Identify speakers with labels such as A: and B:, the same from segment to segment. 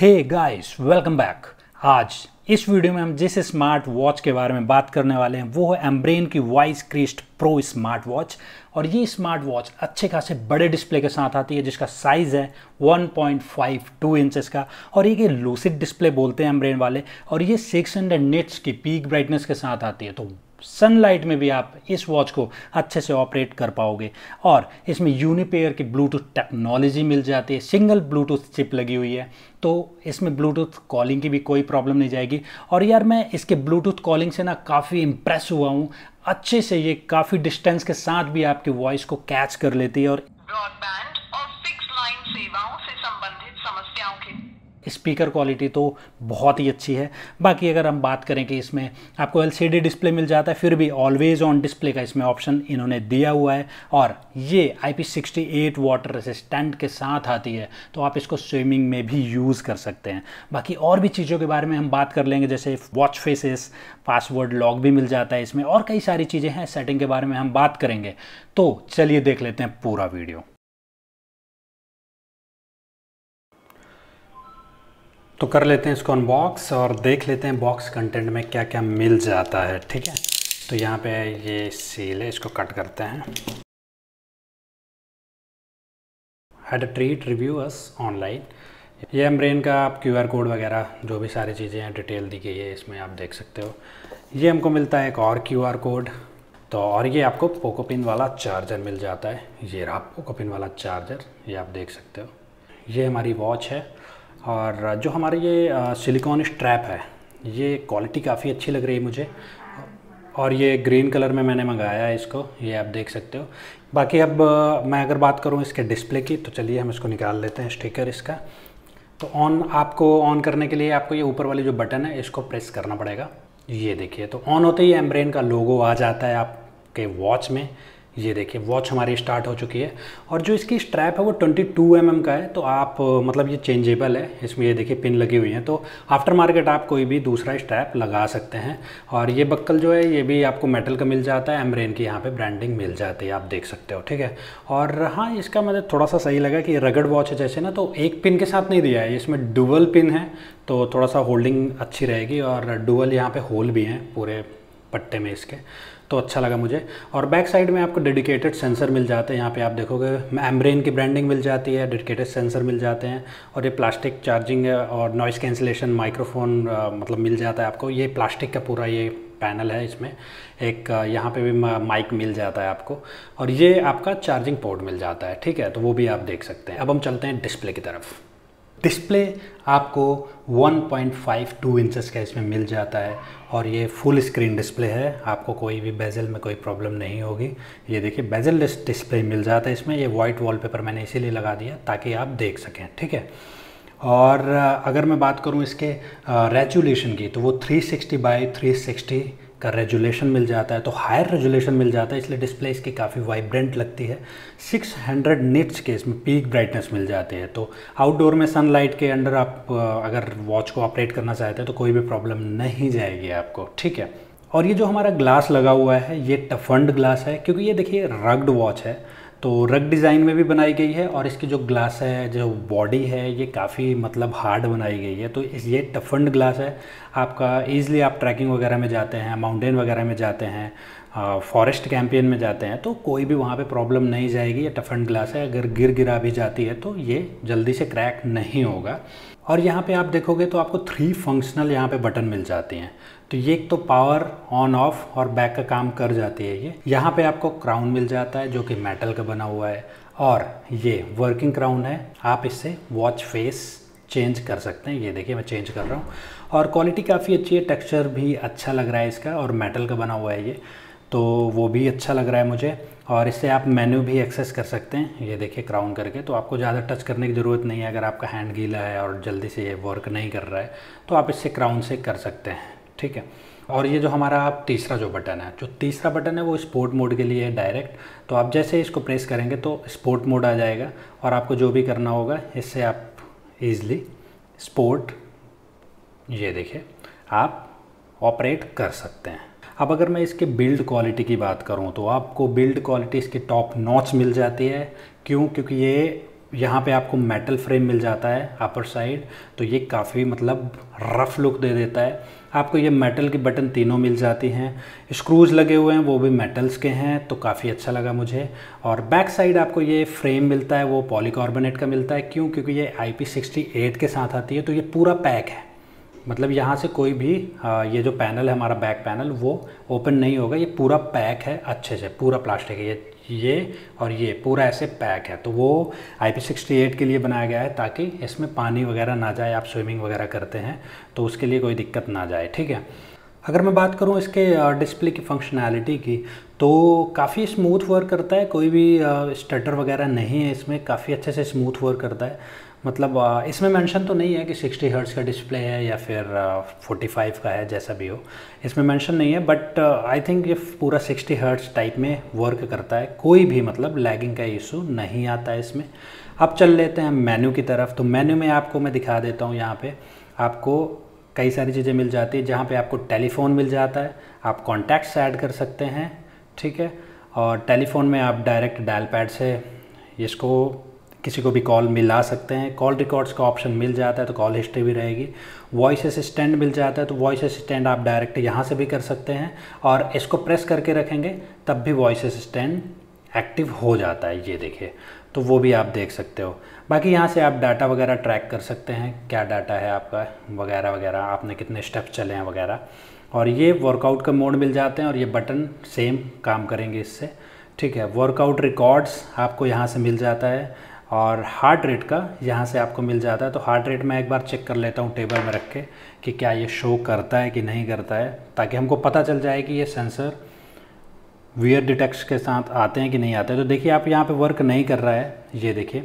A: hey guys welcome back आज इस video में हम जिस स्मार्ट वॉच के बारे में बात करने वाले हैं वो है एम्ब्रेन की Wise Crest Pro smart watch और ये स्मार्ट वॉच अच्छे खासे बड़े डिस्प्ले के साथ आती है जिसका साइज़ है 1.52 इंचेस का और ये लूसिड डिस्प्ले बोलते हैं एम्ब्रेन वाले और ये 600 निट्स की पीक ब्राइटनेस के साथ आती है तो सनलाइट में भी आप इस वॉच को अच्छे से ऑपरेट कर पाओगे और इसमें यूनिपेयर की ब्लूटूथ टेक्नोलॉजी मिल जाती है सिंगल ब्लूटूथ चिप लगी हुई है तो इसमें ब्लूटूथ कॉलिंग की भी कोई प्रॉब्लम नहीं जाएगी और यार मैं इसके ब्लूटूथ कॉलिंग से ना काफ़ी इम्प्रेस हुआ हूँ अच्छे से ये काफ़ी डिस्टेंस के साथ भी आपकी वॉइस को कैच कर लेती है और ब्रॉडबैंड और फिक्स लाइन सेवा स्पीकर क्वालिटी तो बहुत ही अच्छी है बाकी अगर हम बात करें कि इसमें आपको एल डिस्प्ले मिल जाता है फिर भी ऑलवेज़ ऑन डिस्प्ले का इसमें ऑप्शन इन्होंने दिया हुआ है और ये आई पी वाटर रेसिस्टेंट के साथ आती है तो आप इसको स्विमिंग में भी यूज़ कर सकते हैं बाकी और भी चीज़ों के बारे में हम बात कर लेंगे जैसे वॉच फेसेस पासवर्ड लॉक भी मिल जाता है इसमें और कई सारी चीज़ें हैं सेटिंग के बारे में हम बात करेंगे तो चलिए देख लेते हैं पूरा वीडियो तो कर लेते हैं इसको अनबॉक्स और देख लेते हैं बॉक्स कंटेंट में क्या क्या मिल जाता है ठीक है तो यहाँ पे ये सील है इसको कट करते हैं head treat review us online ये एमब्रेन का आप क्यूआर कोड वगैरह जो भी सारी चीज़ें हैं डिटेल दी गई है इसमें आप देख सकते हो ये हमको मिलता है एक और क्यूआर कोड तो और ये आपको पोकोपिन वाला चार्जर मिल जाता है ये रहा पोकोपिन वाला चार्जर ये आप देख सकते हो ये हमारी वॉच है और जो हमारे ये सिलिकॉन स्ट्रैप है ये क्वालिटी काफ़ी अच्छी लग रही है मुझे और ये ग्रीन कलर में मैंने मंगाया है इसको ये आप देख सकते हो बाकी अब मैं अगर बात करूँ इसके डिस्प्ले की तो चलिए हम इसको निकाल लेते हैं स्टिकर इसका तो ऑन आपको ऑन करने के लिए आपको ये ऊपर वाली जो बटन है इसको प्रेस करना पड़ेगा ये देखिए तो ऑन होते ही एम्ब्रेन का लोगो आ जाता है आपके वॉच में ये देखिए वॉच हमारी स्टार्ट हो चुकी है और जो इसकी स्ट्रैप है वो 22 टू mm का है तो आप मतलब ये चेंजेबल है इसमें ये देखिए पिन लगी हुई हैं तो आफ्टर मार्केट आप कोई भी दूसरा स्ट्रैप लगा सकते हैं और ये बक्कल जो है ये भी आपको मेटल का मिल जाता है एमरेन की यहाँ पर ब्रांडिंग मिल जाती है आप देख सकते हो ठीक है और हाँ इसका मतलब थोड़ा सा सही लगा कि रगड़ वॉच है जैसे ना तो एक पिन के साथ नहीं दिया है इसमें डुबल पिन है तो थोड़ा सा होल्डिंग अच्छी रहेगी और डुअल यहाँ पर होल भी हैं पूरे पट्टे में इसके तो अच्छा लगा मुझे और बैक साइड में आपको डेडिकेटेड सेंसर मिल जाते हैं यहाँ पे आप देखोगे एम्ब्रेन की ब्रांडिंग मिल जाती है डेडिकेटेड सेंसर मिल जाते हैं और ये प्लास्टिक चार्जिंग और नॉइस कैंसिलेशन माइक्रोफोन मतलब मिल जाता है आपको ये प्लास्टिक का पूरा ये पैनल है इसमें एक यहाँ पे भी माइक मिल जाता है आपको और ये आपका चार्जिंग पोर्ट मिल जाता है ठीक है तो वो भी आप देख सकते हैं अब हम चलते हैं डिस्प्ले की तरफ डिस्प्ले आपको 1.52 इंचेस का इसमें मिल जाता है और ये फुल स्क्रीन डिस्प्ले है आपको कोई भी बेजल में कोई प्रॉब्लम नहीं होगी ये देखिए बेजल डिस्प्ले मिल जाता है इसमें ये वाइट वॉलपेपर मैंने इसीलिए लगा दिया ताकि आप देख सकें ठीक है और अगर मैं बात करूँ इसके रेचुलेशन की तो वो 360 सिक्सटी बाई थ्री सिक्सटी का रेजुलेशन मिल जाता है तो हायर रेजुलेशन मिल जाता है इसलिए डिस्प्ले इसकी काफ़ी वाइब्रेंट लगती है 600 निट्स के इसमें पीक ब्राइटनेस मिल जाती है तो आउटडोर में सनलाइट के अंडर आप अगर वॉच को ऑपरेट करना चाहते हैं तो कोई भी प्रॉब्लम नहीं जाएगी आपको ठीक है और ये जो हमारा ग्लास लगा हुआ है ये टफंड ग्लास है क्योंकि ये देखिए रग्ड वॉच है तो रग डिज़ाइन में भी बनाई गई है और इसकी जो ग्लास है जो बॉडी है ये काफ़ी मतलब हार्ड बनाई गई है तो ये टफंड ग्लास है आपका ईज़िली आप ट्रैकिंग वगैरह में जाते हैं माउंटेन वगैरह में जाते हैं फॉरेस्ट कैंपियन में जाते हैं तो कोई भी वहाँ पे प्रॉब्लम नहीं जाएगी ये टफन ग्लास है अगर गिर गिरा भी जाती है तो ये जल्दी से क्रैक नहीं होगा और यहाँ पे आप देखोगे तो आपको थ्री फंक्शनल यहाँ पे बटन मिल जाते हैं तो ये एक तो पावर ऑन ऑफ और बैक का काम कर जाती है ये यहाँ पे आपको क्राउन मिल जाता है जो कि मेटल का बना हुआ है और ये वर्किंग क्राउन है आप इससे वॉच फेस चेंज कर सकते हैं ये देखिए मैं चेंज कर रहा हूँ और क्वालिटी काफ़ी अच्छी है टेक्स्चर भी अच्छा लग रहा है इसका और मेटल का बना हुआ है ये तो वो भी अच्छा लग रहा है मुझे और इससे आप मेन्यू भी एक्सेस कर सकते हैं ये देखिए क्राउन करके तो आपको ज़्यादा टच करने की ज़रूरत नहीं है अगर आपका हैंड गीला है और जल्दी से ये वर्क नहीं कर रहा है तो आप इससे क्राउन से कर सकते हैं ठीक है और ये जो हमारा आप तीसरा जो बटन है जो तीसरा बटन है वो स्पोर्ट मोड के लिए है डायरेक्ट तो आप जैसे इसको प्रेस करेंगे तो स्पोर्ट मोड आ जाएगा और आपको जो भी करना होगा इससे आप ईजली स्पोर्ट ये देखिए आप ऑपरेट कर सकते हैं अब अगर मैं इसके बिल्ड क्वालिटी की बात करूँ तो आपको बिल्ड क्वालिटी इसकी टॉप नॉच मिल जाती है क्यों क्योंकि ये यहाँ पे आपको मेटल फ्रेम मिल जाता है अपर साइड तो ये काफ़ी मतलब रफ़ लुक दे देता है आपको ये मेटल के बटन तीनों मिल जाती हैं स्क्रूज लगे हुए हैं वो भी मेटल्स के हैं तो काफ़ी अच्छा लगा मुझे और बैक साइड आपको ये फ्रेम मिलता है वो पॉलीकार्बोनेट का मिलता है क्यों क्योंकि ये आई के साथ आती है तो ये पूरा पैक है मतलब यहाँ से कोई भी आ, हाँ, ये जो पैनल है हमारा बैक पैनल वो ओपन नहीं होगा ये पूरा पैक है अच्छे से पूरा प्लास्टिक है ये ये और ये पूरा ऐसे पैक है तो वो आई पी सिक्सटी एट के लिए बनाया गया है ताकि इसमें पानी वगैरह ना जाए आप स्विमिंग वगैरह करते हैं तो उसके लिए कोई दिक्कत ना जाए ठीक है अगर मैं बात करूं इसके डिस्प्ले की फंक्शनैलिटी की तो काफ़ी स्मूथ वर्क करता है कोई भी स्टटर वगैरह नहीं है इसमें काफ़ी अच्छे से स्मूथ वर्क करता है मतलब इसमें मेंशन तो नहीं है कि 60 हर्ट्स का डिस्प्ले है या फिर 45 का है जैसा भी हो इसमें मेंशन नहीं है बट आई थिंक ये पूरा 60 हर्ट्स टाइप में वर्क करता है कोई भी मतलब लैगिंग का इशू नहीं आता है इसमें अब चल लेते हैं मेन्यू की तरफ तो मेन्यू में आपको मैं दिखा देता हूँ यहाँ पर आपको कई सारी चीज़ें मिल जाती है जहाँ पर आपको टेलीफोन मिल जाता है आप कॉन्टैक्ट्स ऐड कर सकते हैं ठीक है और टेलीफोन में आप डायरेक्ट डायल पैड से इसको किसी को भी कॉल मिला सकते हैं कॉल रिकॉर्ड्स का ऑप्शन मिल जाता है तो कॉल हिस्ट्री भी रहेगी वॉइस असिस्टेंट मिल जाता है तो वॉइस असिस्टेंट आप डायरेक्ट यहाँ से भी कर सकते हैं और इसको प्रेस करके रखेंगे तब भी वॉइस असिस्टेंट एक्टिव हो जाता है ये देखिए तो वो भी आप देख सकते हो बाकी यहाँ से आप डाटा वगैरह ट्रैक कर सकते हैं क्या डाटा है आपका वगैरह वगैरह आपने कितने स्टेप्स चले हैं वगैरह और ये वर्कआउट का मोड मिल जाते हैं और ये बटन सेम काम करेंगे इससे ठीक है वर्कआउट रिकॉर्ड्स आपको यहाँ से मिल जाता है और हार्ट रेट का यहाँ से आपको मिल जाता है तो हार्ट रेट मैं एक बार चेक कर लेता हूँ टेबल में रख के कि क्या ये शो करता है कि नहीं करता है ताकि हमको पता चल जाए कि ये सेंसर वियर डिटेक्स के साथ आते हैं कि नहीं आते हैं तो देखिए आप यहाँ पे वर्क नहीं कर रहा है ये देखिए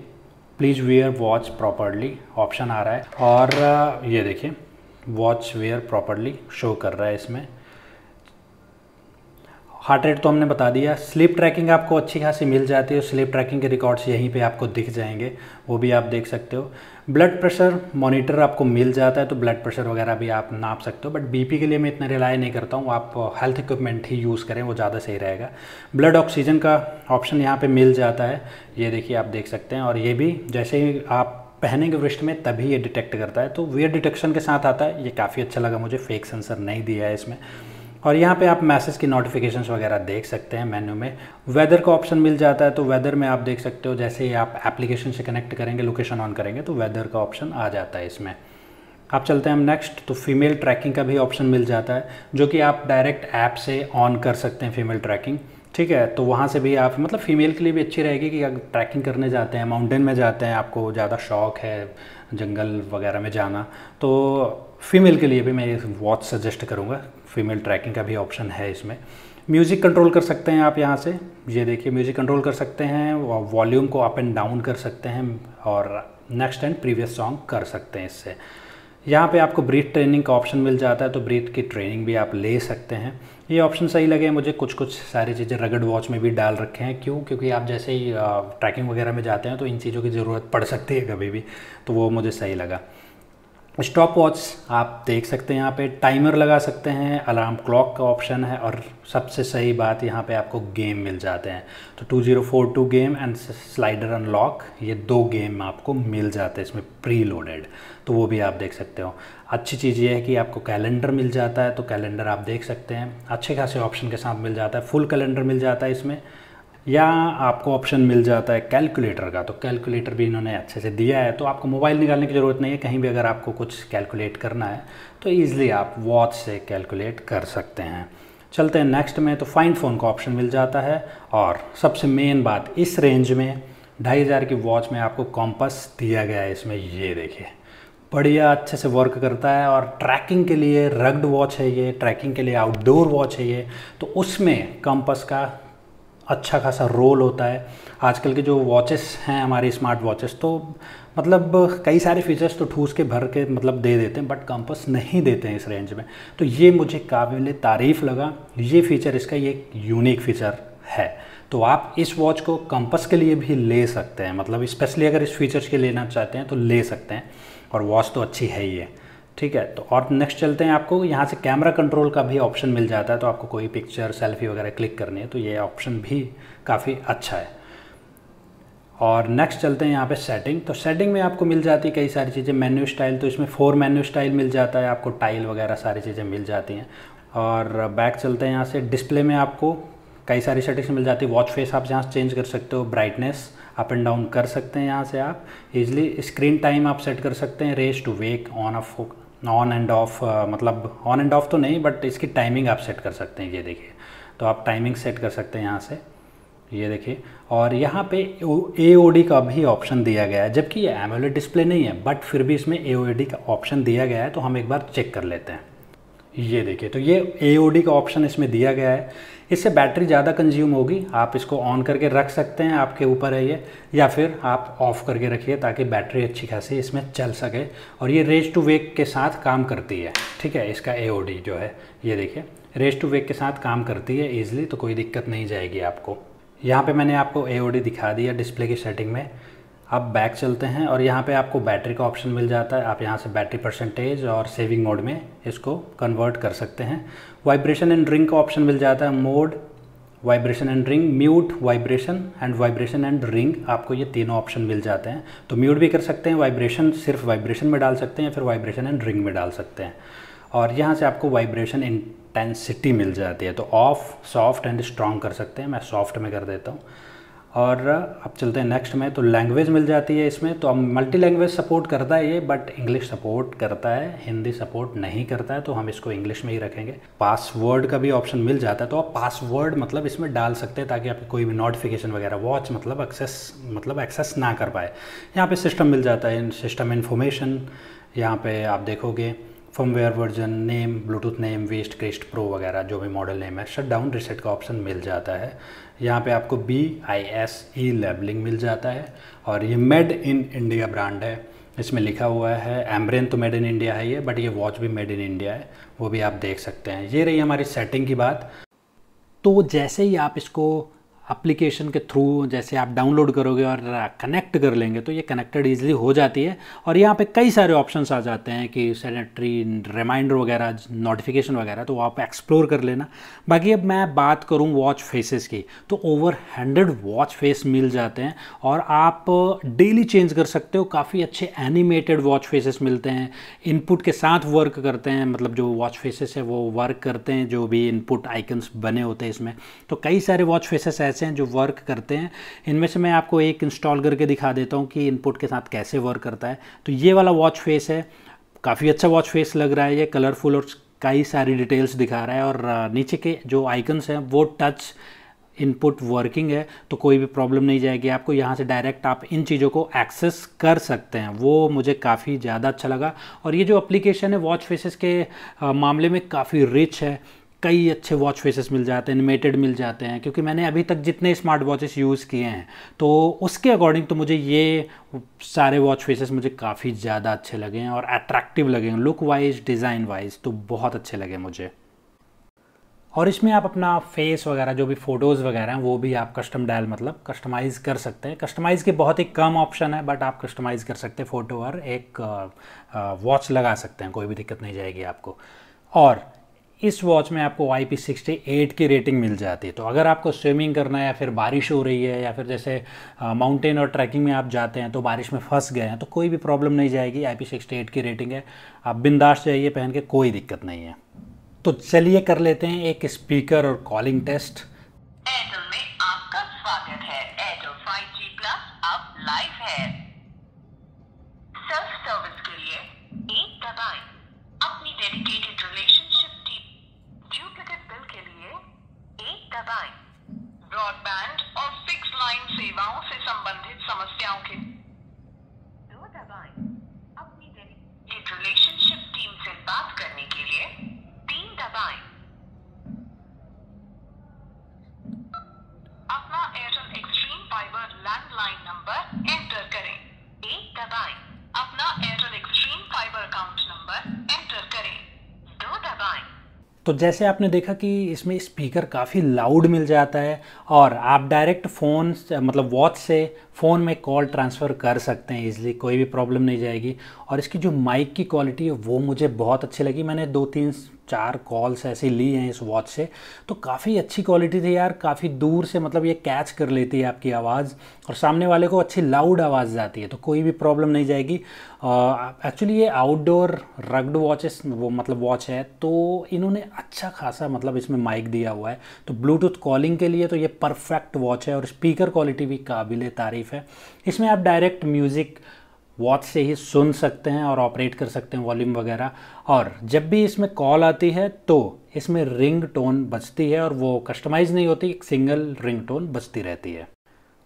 A: please wear watch properly option आ रहा है और ये देखिए वॉच वियर प्रॉपरली शो कर रहा है इसमें हार्ट रेट तो हमने बता दिया स्लीप ट्रैकिंग आपको अच्छी खासी मिल जाती है स्लीप ट्रैकिंग के रिकॉर्ड्स यहीं पे आपको दिख जाएंगे वो भी आप देख सकते हो ब्लड प्रेशर मॉनिटर आपको मिल जाता है तो ब्लड प्रेशर वगैरह भी आप नाप सकते हो बट बीपी के लिए मैं इतना रिलाई नहीं करता हूँ आप हेल्थ इक्विपमेंट ही यूज़ करें वो ज़्यादा सही रहेगा ब्लड ऑक्सीजन का ऑप्शन यहाँ पर मिल जाता है ये देखिए आप देख सकते हैं और ये भी जैसे ही आप पहनेंगे वृष्ट में तभी ये डिटेक्ट करता है तो वेयर डिटेक्शन के साथ आता है ये काफ़ी अच्छा लगा मुझे फेक सेंसर नहीं दिया है इसमें और यहाँ पे आप मैसेज की नोटिफिकेशंस वगैरह देख सकते हैं मेन्यू में वेदर का ऑप्शन मिल जाता है तो वेदर में आप देख सकते हो जैसे ही आप एप्लीकेशन से कनेक्ट करेंगे लोकेशन ऑन करेंगे तो वेदर का ऑप्शन आ जाता है इसमें आप चलते हैं हम नेक्स्ट तो फीमेल ट्रैकिंग का भी ऑप्शन मिल जाता है जो कि आप डायरेक्ट ऐप से ऑन कर सकते हैं फीमेल ट्रैकिंग ठीक है तो वहाँ से भी आप मतलब फ़ीमेल के लिए भी अच्छी रहेगी कि अगर ट्रैकिंग करने जाते हैं माउंटेन में जाते हैं आपको ज़्यादा शौक है जंगल वगैरह में जाना तो फीमेल के लिए भी मैं ये वॉच सजेस्ट करूँगा फीमेल ट्रैकिंग का भी ऑप्शन है इसमें म्यूज़िक कंट्रोल कर सकते हैं आप यहाँ से ये देखिए म्यूज़िक कंट्रोल कर सकते हैं वॉल्यूम को अप एंड डाउन कर सकते हैं और नेक्स्ट एंड प्रीवियस सॉन्ग कर सकते हैं इससे यहाँ पे आपको ब्रीथ ट्रेनिंग का ऑप्शन मिल जाता है तो ब्रीथ की ट्रेनिंग भी आप ले सकते हैं ये ऑप्शन सही लगे मुझे कुछ कुछ सारी चीज़ें रगड़ वॉच में भी डाल रखे हैं क्यों क्योंकि आप जैसे ही ट्रैकिंग वगैरह में जाते हैं तो इन चीज़ों की ज़रूरत पड़ सकती है कभी भी तो वो मुझे सही लगा स्टॉप वॉच आप देख सकते हैं यहाँ पे टाइमर लगा सकते हैं अलार्म क्लॉक का ऑप्शन है और सबसे सही बात यहाँ पे आपको गेम मिल जाते हैं तो 2042 गेम एंड स्लाइडर अनलॉक ये दो गेम आपको मिल जाते हैं इसमें प्री लोडेड तो वो भी आप देख सकते हो अच्छी चीज़ ये है कि आपको कैलेंडर मिल जाता है तो कैलेंडर आप देख सकते हैं अच्छे खासे ऑप्शन के साथ मिल जाता है फुल कैलेंडर मिल जाता है इसमें या आपको ऑप्शन मिल जाता है कैलकुलेटर का तो कैलकुलेटर भी इन्होंने अच्छे से दिया है तो आपको मोबाइल निकालने की ज़रूरत नहीं है कहीं भी अगर आपको कुछ कैलकुलेट करना है तो ईज़िली आप वॉच से कैलकुलेट कर सकते हैं चलते हैं नेक्स्ट में तो फाइंड फ़ोन का ऑप्शन मिल जाता है और सबसे मेन बात इस रेंज में ढाई हज़ार की वॉच में आपको कॉम्पस दिया गया है इसमें ये देखिए बढ़िया अच्छे से वर्क करता है और ट्रैकिंग के लिए रग्ड वॉच है ये ट्रैकिंग के लिए आउटडोर वॉच है ये तो उसमें कंपस का अच्छा खासा रोल होता है आजकल के जो वॉचेस हैं हमारे स्मार्ट वॉचेस तो मतलब कई सारे फीचर्स तो ठूस के भर के मतलब दे देते हैं बट कंपस नहीं देते हैं इस रेंज में तो ये मुझे काबिल तारीफ़ लगा ये फ़ीचर इसका ये यूनिक फ़ीचर है तो आप इस वॉच को कंपस के लिए भी ले सकते हैं मतलब स्पेशली अगर इस फीचर्स के लेना चाहते हैं तो ले सकते हैं और वॉच तो अच्छी है ही है ठीक है तो और नेक्स्ट चलते हैं आपको यहाँ से कैमरा कंट्रोल का भी ऑप्शन मिल जाता है तो आपको कोई पिक्चर सेल्फी वगैरह क्लिक करनी है तो ये ऑप्शन भी काफ़ी अच्छा है और नेक्स्ट चलते हैं यहाँ पे सेटिंग तो सेटिंग में आपको मिल जाती है कई सारी चीज़ें मेन्यू स्टाइल तो इसमें फोर मेन्यू स्टाइल मिल जाता है आपको टाइल वगैरह सारी चीज़ें मिल जाती हैं और बैक चलते हैं यहाँ से डिस्प्ले में आपको कई सारी सेटिंग्स मिल जाती है वॉच फेस आप यहाँ चेंज कर सकते हो ब्राइटनेस अप एंड डाउन कर सकते हैं यहाँ से आप इजली स्क्रीन टाइम आप सेट कर सकते हैं raise to wake on off on and off मतलब ऑन एंड ऑफ तो नहीं बट इसकी टाइमिंग आप सेट कर सकते हैं ये देखिए तो आप टाइमिंग सेट कर सकते हैं यहाँ से ये देखिए और यहाँ पे ए ओ डी का भी ऑप्शन दिया गया है जबकि ये एमोलेट डिस्प्ले नहीं है बट फिर भी इसमें ए ओ डी का ऑप्शन दिया गया है तो हम एक बार चेक कर लेते हैं ये देखिए तो ये ए का ऑप्शन इसमें दिया गया है इससे बैटरी ज़्यादा कंज्यूम होगी आप इसको ऑन करके रख सकते हैं आपके ऊपर है ये या फिर आप ऑफ़ करके रखिए ताकि बैटरी अच्छी खासी इसमें चल सके और ये रेज टू वेक के साथ काम करती है ठीक है इसका ए जो है ये देखिए रेज टू वेक के साथ काम करती है ईजिली तो कोई दिक्कत नहीं जाएगी आपको यहाँ पर मैंने आपको ए दिखा दिया डिस्प्ले की सेटिंग में आप बैक चलते हैं और यहाँ पे आपको बैटरी का ऑप्शन मिल जाता है आप यहाँ से बैटरी परसेंटेज और सेविंग मोड में इसको कन्वर्ट कर सकते हैं वाइब्रेशन एंड रिंग का ऑप्शन मिल जाता है mode vibration and ring mute vibration and vibration and ring आपको ये तीनों ऑप्शन मिल जाते हैं तो म्यूट भी कर सकते हैं वाइब्रेशन सिर्फ वाइब्रेशन में डाल सकते हैं फिर वाइब्रेशन एंड रिंग में डाल सकते हैं और यहाँ से आपको वाइब्रेशन इंटेंसिटी मिल जाती है तो ऑफ सॉफ्ट एंड स्ट्रॉन्ग कर सकते हैं मैं सॉफ्ट में कर देता हूँ और अब चलते हैं नेक्स्ट में तो लैंग्वेज मिल जाती है इसमें तो अब मल्टी लैंग्वेज सपोर्ट करता है ये बट इंग्लिश सपोर्ट करता है हिंदी सपोर्ट नहीं करता है तो हम इसको इंग्लिश में ही रखेंगे पासवर्ड का भी ऑप्शन मिल जाता है तो आप पासवर्ड मतलब इसमें डाल सकते हैं ताकि आप कोई भी नोटिफिकेशन वगैरह वॉच मतलब एक्सेस मतलब एक्सेस ना कर पाए यहाँ पर सिस्टम मिल जाता है सिस्टम इन्फॉर्मेशन यहाँ पर आप देखोगे firmware version name Bluetooth name Wise Crest Pro वगैरह जो भी मॉडल नेम है शट डाउन रिसेट का ऑप्शन मिल जाता है यहाँ पे आपको B I S E labelling मिल जाता है और ये मेड इन इंडिया ब्रांड है इसमें लिखा हुआ है एम्ब्रेन तो मेड इन इंडिया है ये बट ये वॉच भी मेड इन इंडिया है वो भी आप देख सकते हैं ये रही हमारी सेटिंग की बात तो जैसे ही आप इसको एप्लीकेशन के थ्रू जैसे आप डाउनलोड करोगे और कनेक्ट कर लेंगे तो ये कनेक्टेड इजीली हो जाती है और यहाँ पे कई सारे ऑप्शंस आ जाते हैं कि सैनिटरी रिमाइंडर वगैरह नोटिफिकेशन वगैरह तो आप एक्सप्लोर कर लेना बाकी अब मैं बात करूँ वॉच फेसेस की तो ओवर हंड्रेड वॉच फेस मिल जाते हैं और आप डेली चेंज कर सकते हो काफ़ी अच्छे एनिमेटेड वॉच फेसेस मिलते हैं इनपुट के साथ वर्क करते हैं मतलब जो वॉच फेसेस है वो वर्क करते हैं जो भी इनपुट आइकन्स बने होते हैं इसमें तो कई सारे वॉच फेसेस ऐसे ऐसे हैं जो वर्क करते हैं इनमें से मैं आपको एक इंस्टॉल करके दिखा देता हूँ कि इनपुट के साथ कैसे वर्क करता है तो ये वाला वॉच फेस है काफ़ी अच्छा वॉच फेस लग रहा है ये कलरफुल और कई सारी डिटेल्स दिखा रहा है और नीचे के जो आइकन्स हैं वो टच इनपुट वर्किंग है तो कोई भी प्रॉब्लम नहीं जाएगी आपको यहाँ से डायरेक्ट आप इन चीज़ों को एक्सेस कर सकते हैं वो मुझे काफ़ी ज़्यादा अच्छा लगा और ये जो एप्लीकेशन है वॉच फेसेस के मामले में काफ़ी रिच है कई अच्छे वॉच फेसेस मिल जाते हैं एनिमेटेड मिल जाते हैं क्योंकि मैंने अभी तक जितने स्मार्ट वॉचेस यूज़ किए हैं तो उसके अकॉर्डिंग तो मुझे ये सारे वॉच फेसेस मुझे काफ़ी ज़्यादा अच्छे लगे हैं और अट्रैक्टिव लगे हैं लुक वाइज डिज़ाइन वाइज तो बहुत अच्छे लगे मुझे और इसमें आप अपना फेस वगैरह जो भी फ़ोटोज़ वगैरह हैं वो भी आप कस्टम डायल मतलब कस्टमाइज़ कर सकते हैं कस्टमाइज़ के बहुत ही कम ऑप्शन है बट आप कस्टमाइज़ कर सकते हैं फ़ोटो और एक वॉच uh, uh, लगा सकते हैं कोई भी दिक्कत नहीं जाएगी आपको और इस वॉच में आपको आई पी सिक्सटी एट की रेटिंग मिल जाती है तो अगर आपको स्विमिंग करना है या फिर बारिश हो रही है या फिर जैसे माउंटेन और ट्रैकिंग में आप जाते हैं तो बारिश में फंस गए हैं तो कोई भी प्रॉब्लम नहीं जाएगी आई पी सिक्सटी एट की रेटिंग है आप बिंदास जाइए पहन के कोई दिक्कत नहीं है तो चलिए कर लेते हैं एक स्पीकर और calling test mobile number enter करें एक दबाएं अपना Airtel Xtreme fiber account number enter करें दो दबाएं तो जैसे आपने देखा कि इसमें स्पीकर काफ़ी लाउड मिल जाता है और आप डायरेक्ट फ़ोन मतलब वॉच से फ़ोन में कॉल ट्रांसफ़र कर सकते हैं इजली कोई भी प्रॉब्लम नहीं जाएगी और इसकी जो माइक की क्वालिटी है वो मुझे बहुत अच्छी लगी मैंने दो तीन चार कॉल्स ऐसे ली हैं इस वॉच से तो काफ़ी अच्छी क्वालिटी थी यार काफ़ी दूर से मतलब ये कैच कर लेती है आपकी आवाज़ और सामने वाले को अच्छी लाउड आवाज़ जाती है तो कोई भी प्रॉब्लम नहीं जाएगी एक्चुअली ये आउटडोर रग्ड वॉचेस वो मतलब वॉच है तो इन्होंने अच्छा खासा मतलब इसमें माइक दिया हुआ है तो ब्लूटूथ कॉलिंग के लिए तो ये परफेक्ट वॉच है और स्पीकर क्वालिटी भी काबिल तारीफ़ है इसमें आप डायरेक्ट म्यूज़िक वॉच से ही सुन सकते हैं और ऑपरेट कर सकते हैं वॉल्यूम वगैरह और जब भी इसमें कॉल आती है तो इसमें रिंग टोन बजती है और वो कस्टमाइज़ नहीं होती एक सिंगल रिंग टोन बजती रहती है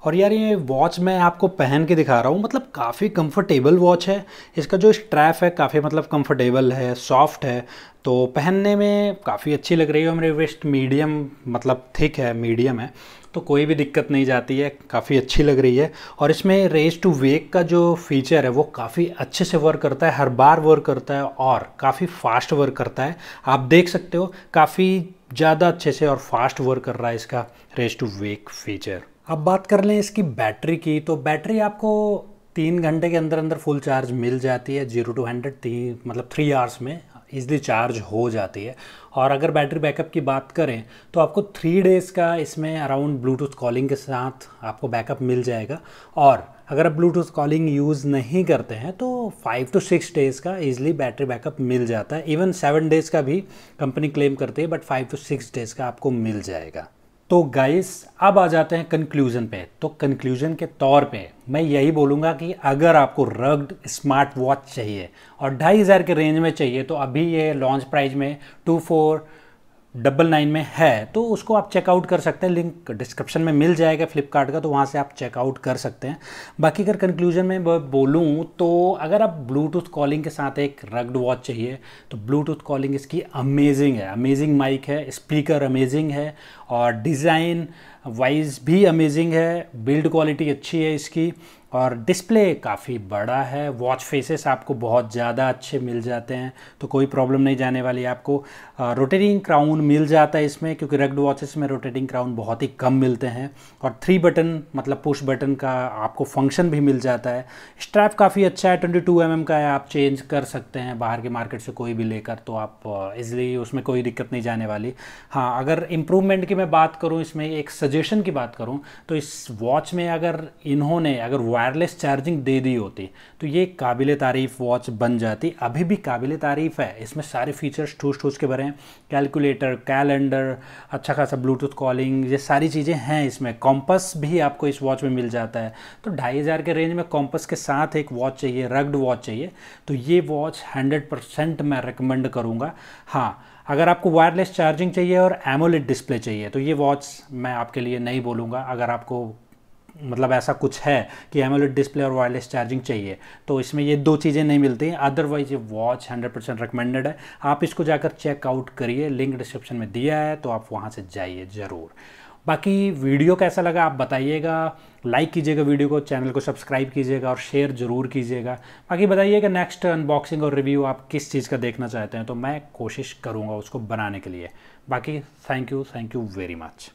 A: और यार ये वॉच मैं आपको पहन के दिखा रहा हूँ मतलब काफ़ी कंफर्टेबल वॉच है इसका जो स्ट्रैप है काफ़ी मतलब कंफर्टेबल है सॉफ्ट है तो पहनने में काफ़ी अच्छी लग रही है मेरे वेस्ट मीडियम मतलब थिक है मीडियम है तो कोई भी दिक्कत नहीं जाती है काफ़ी अच्छी लग रही है और इसमें रेस टू वेक का जो फीचर है वो काफ़ी अच्छे से वर्क करता है हर बार वर्क करता है और काफ़ी फास्ट वर्क करता है आप देख सकते हो काफ़ी ज़्यादा अच्छे से और फास्ट वर्क कर रहा है इसका रेस टू वेक फीचर अब बात कर लें इसकी बैटरी की तो बैटरी आपको तीन घंटे के अंदर अंदर फुल चार्ज मिल जाती है जीरो टू हंड्रेड तीन मतलब थ्री आवर्स में ईज़ली चार्ज हो जाती है और अगर बैटरी बैकअप की बात करें तो आपको थ्री डेज़ का इसमें अराउंड ब्लूटूथ कॉलिंग के साथ आपको बैकअप मिल जाएगा और अगर आप ब्लूटूथ कॉलिंग यूज़ नहीं करते हैं तो फाइव टू सिक्स डेज़ का ईजिली बैटरी बैकअप मिल जाता है इवन सेवन डेज़ का भी कंपनी क्लेम करती है but five to six days का आपको मिल जाएगा तो गाइस अब आ जाते हैं कंक्लूजन पे तो कंक्लूजन के तौर पे मैं यही बोलूँगा कि अगर आपको रग्ड स्मार्ट वॉच चाहिए और ढाई हज़ार के रेंज में चाहिए तो अभी ये लॉन्च प्राइस में टू फोर डबल नाइन में है तो उसको आप चेकआउट कर सकते हैं लिंक डिस्क्रिप्शन में मिल जाएगा फ्लिपकार्ट का तो वहाँ से आप चेकआउट कर सकते हैं बाकी अगर कंक्लूजन में बोलूँ तो अगर आप ब्लूटूथ कॉलिंग के साथ एक रग्ड वॉच चाहिए तो ब्लूटूथ कॉलिंग इसकी अमेजिंग है अमेजिंग माइक है स्पीकर अमेजिंग है और डिज़ाइन वाइज भी अमेजिंग है बिल्ड क्वालिटी अच्छी है इसकी और डिस्प्ले काफ़ी बड़ा है वॉच फेसेस आपको बहुत ज़्यादा अच्छे मिल जाते हैं तो कोई प्रॉब्लम नहीं जाने वाली आपको रोटेटिंग क्राउन मिल जाता है इसमें क्योंकि रग्ड वॉचेस में रोटेटिंग क्राउन बहुत ही कम मिलते हैं और थ्री बटन मतलब पुश बटन का आपको फंक्शन भी मिल जाता है स्ट्रैप काफ़ी अच्छा है ट्वेंटी टू mm का है आप चेंज कर सकते हैं बाहर के मार्केट से कोई भी लेकर तो आप इजली उसमें कोई दिक्कत नहीं जाने वाली हाँ अगर इम्प्रूवमेंट की मैं बात करूँ इसमें एक सजेशन की बात करूँ तो इस वॉच में अगर इन्होंने अगर वायरलेस चार्जिंग दे दी होती तो ये काबिल तारीफ़ वॉच बन जाती अभी भी काबिल तारीफ़ है इसमें सारे फीचर्स ठूस ठूस के भरे हैं कैलकुलेटर कैलेंडर अच्छा खासा ब्लूटूथ कॉलिंग ये सारी चीज़ें हैं इसमें कॉम्पस भी आपको इस वॉच में मिल जाता है तो ढाई हज़ार के रेंज में कॉम्पस के साथ एक वॉच चाहिए रग्ड वॉच चाहिए तो ये वॉच हंड्रेड परसेंट मैं रिकमेंड करूँगा हाँ अगर आपको वायरलेस चार्जिंग चाहिए और एमोलिड डिस्प्ले चाहिए तो ये वॉच मैं आपके लिए नहीं बोलूँगा अगर आपको मतलब ऐसा कुछ है कि एम डिस्प्ले और वायरलेस चार्जिंग चाहिए तो इसमें ये दो चीज़ें नहीं मिलती अदरवाइज ये वॉच 100 परसेंट रिकमेंडेड है आप इसको जाकर चेकआउट करिए लिंक डिस्क्रिप्शन में दिया है तो आप वहाँ से जाइए ज़रूर बाकी वीडियो कैसा लगा आप बताइएगा लाइक कीजिएगा वीडियो को चैनल को सब्सक्राइब कीजिएगा और शेयर ज़रूर कीजिएगा बाकी बताइएगा नेक्स्ट अनबॉक्सिंग और रिव्यू आप किस चीज़ का देखना चाहते हैं तो मैं कोशिश करूँगा उसको बनाने के लिए बाकी thank you thank you very much